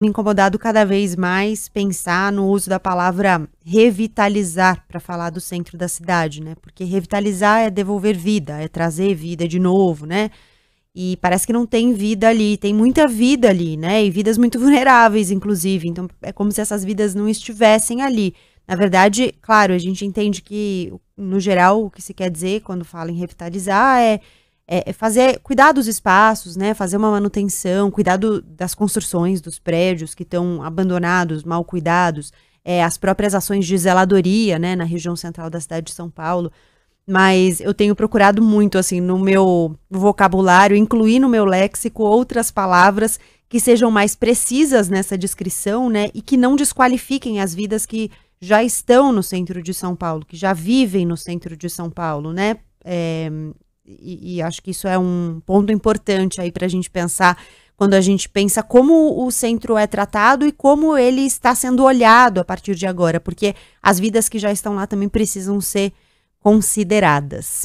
me incomodado cada vez mais pensar no uso da palavra revitalizar para falar do centro da cidade, né? Porque revitalizar é devolver vida, é trazer vida de novo, né? E parece que não tem vida ali, tem muita vida ali, né? E vidas muito vulneráveis, inclusive. Então é como se essas vidas não estivessem ali. Na verdade, claro, a gente entende que, no geral, o que se quer dizer quando fala em revitalizar é é, é, fazer cuidar dos espaços, né? Fazer uma manutenção, cuidar do, das construções, dos prédios que estão abandonados, mal cuidados, é, as próprias ações de zeladoria, né? Na região central da cidade de São Paulo. Mas eu tenho procurado muito, assim, no meu vocabulário, incluir no meu léxico outras palavras que sejam mais precisas nessa descrição, né? E que não desqualifiquem as vidas que já estão no centro de São Paulo, que já vivem no centro de São Paulo, né? É, e, e acho que isso é um ponto importante aí para a gente pensar quando a gente pensa como o centro é tratado e como ele está sendo olhado a partir de agora, porque as vidas que já estão lá também precisam ser consideradas.